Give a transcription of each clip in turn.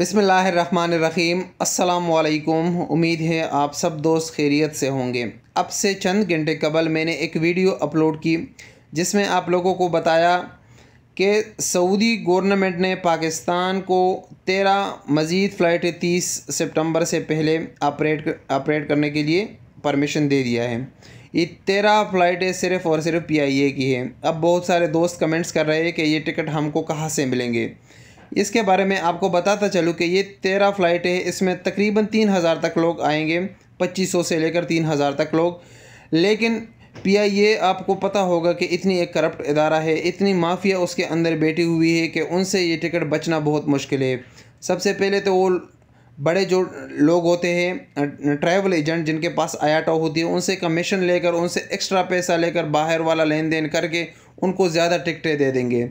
बिसमीम असलकुम उम्मीद है आप सब दोस्त खैरियत से होंगे अब से चंद घंटे कबल मैंने एक वीडियो अपलोड की जिसमें आप लोगों को बताया कि सऊदी गवर्नमेंट ने पाकिस्तान को तेरह मज़ीद फ़्लाइट तीस सितंबर से पहले ऑपरेट ऑपरेट करने के लिए परमिशन दे दिया है ये तेरह फ़्लाइटें सिर्फ़ और सिर्फ पी आई ए की है अब बहुत सारे दोस्त कमेंट्स कर रहे हैं कि ये टिकट हमको कहाँ से मिलेंगे इसके बारे में आपको बताता चलूँ कि ये तेरह फ़्लाइट है इसमें तकरीबन तीन हज़ार तक लोग आएंगे पच्चीस सौ से लेकर तीन हज़ार तक लोग लेकिन पी आई ए आपको पता होगा कि इतनी एक करप्ट इदारा है इतनी माफिया उसके अंदर बैठी हुई है कि उनसे ये टिकट बचना बहुत मुश्किल है सबसे पहले तो वो बड़े जो लोग होते हैं ट्रैवल एजेंट जिनके पास आयाटा होती है उनसे कमीशन लेकर उनसे एक्स्ट्रा पैसा लेकर बाहर वाला लेन देन करके उनको ज़्यादा टिकटें दे देंगे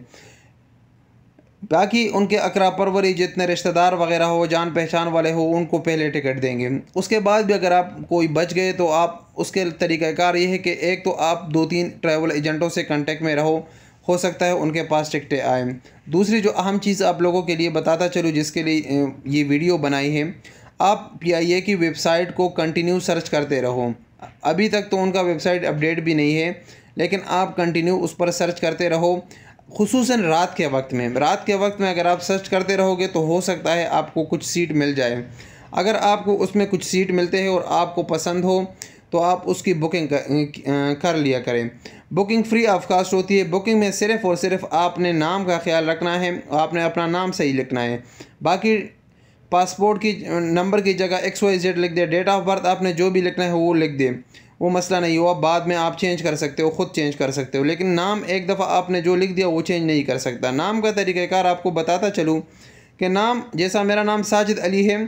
बाकी उनके अकरा परवरी जितने रिश्तेदार वगैरह हो जान पहचान वाले हो उनको पहले टिकट देंगे उसके बाद भी अगर आप कोई बच गए तो आप उसके तरीक़ाकार ये है कि एक तो आप दो तीन ट्रैवल एजेंटों से कांटेक्ट में रहो हो सकता है उनके पास टिकटें आए दूसरी जो अहम चीज़ आप लोगों के लिए बताता चलूँ जिसके लिए ये वीडियो बनाई है आप पी की वेबसाइट को कंटिन्यू सर्च करते रहो अभी तक तो उनका वेबसाइट अपडेट भी नहीं है लेकिन आप कंटिन्यू उस पर सर्च करते रहो खसूस रात के वक्त में रात के वक्त में अगर आप सर्च करते रहोगे तो हो सकता है आपको कुछ सीट मिल जाए अगर आपको उसमें कुछ सीट मिलते हैं और आपको पसंद हो तो आप उसकी बुकिंग कर लिया करें बुकिंग फ्री ऑफ कास्ट होती है बुकिंग में सिर्फ़ और सिर्फ आपने नाम का ख्याल रखना है आपने अपना नाम सही लिखना है बाकी पासपोर्ट की नंबर की जगह एक्स वाई जेड लिख दे डेट ऑफ बर्थ आपने जो भी लिखना है वो लिख दें वो मसला नहीं हुआ बाद में आप चेंज कर सकते हो ख़ुद चेंज कर सकते हो लेकिन नाम एक दफ़ा आपने जो लिख दिया वो चेंज नहीं कर सकता नाम का तरीक़ार आपको बताता चलूँ कि नाम जैसा मेरा नाम साजिद अली है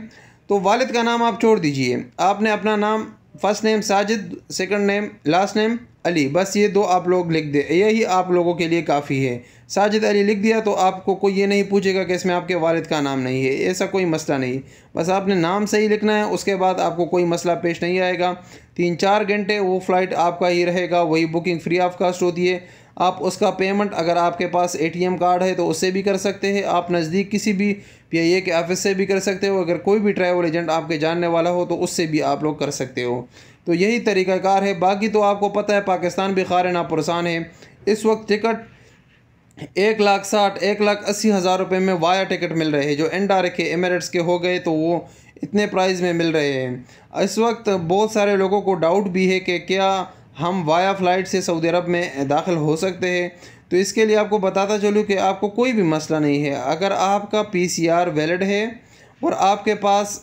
तो वालिद का नाम आप छोड़ दीजिए आपने अपना नाम first name Sajid second name last name Ali बस ये दो आप लोग लिख दे यही आप लोगों के लिए काफ़ी है साजिद अली लिख दिया तो आपको कोई ये नहीं पूछेगा कि इसमें आपके वालिद का नाम नहीं है ऐसा कोई मसला नहीं बस आपने नाम सही लिखना है उसके बाद आपको कोई मसला पेश नहीं आएगा तीन चार घंटे वो फ़्लाइट आपका ही रहेगा वही बुकिंग फ्री ऑफ कास्ट होती है आप उसका पेमेंट अगर आपके पास एटीएम कार्ड है तो उससे भी कर सकते हैं आप नज़दीक किसी भी पीआईए के ऑफिस से भी कर सकते हो अगर कोई भी ट्रैवल एजेंट आपके जानने वाला हो तो उससे भी आप लोग कर सकते हो तो यही तरीक़ाकार है बाकी तो आपको पता है पाकिस्तान भी खार नापुरसान है इस वक्त टिकट एक लाख साठ एक लाख अस्सी हज़ार रुपये में वाया टिकट मिल रहे हैं जो एनडा के एमरेट्स के हो गए तो वो इतने प्राइस में मिल रहे हैं इस वक्त बहुत सारे लोगों को डाउट भी है कि क्या हम वाया फ़्लाइट से सऊदी अरब में दाखिल हो सकते हैं तो इसके लिए आपको बताता चलूँ कि आपको कोई भी मसला नहीं है अगर आपका पी सी आर वैलिड है और आपके पास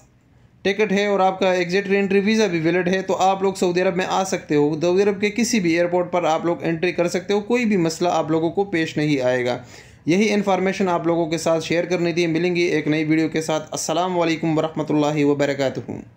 टिकट है और आपका एग्जिट एंट्री वीज़ा भी वैलिड है तो आप लोग सऊदी अरब में आ सकते हो सऊदी अरब के किसी भी एयरपोर्ट पर आप लोग एंट्री कर सकते हो कोई भी मसला आप लोगों को पेश नहीं आएगा यही इन्फॉर्मेशन आप लोगों के साथ शेयर करनी थी मिलेंगी एक नई वीडियो के साथ असलम वरहमल वर्का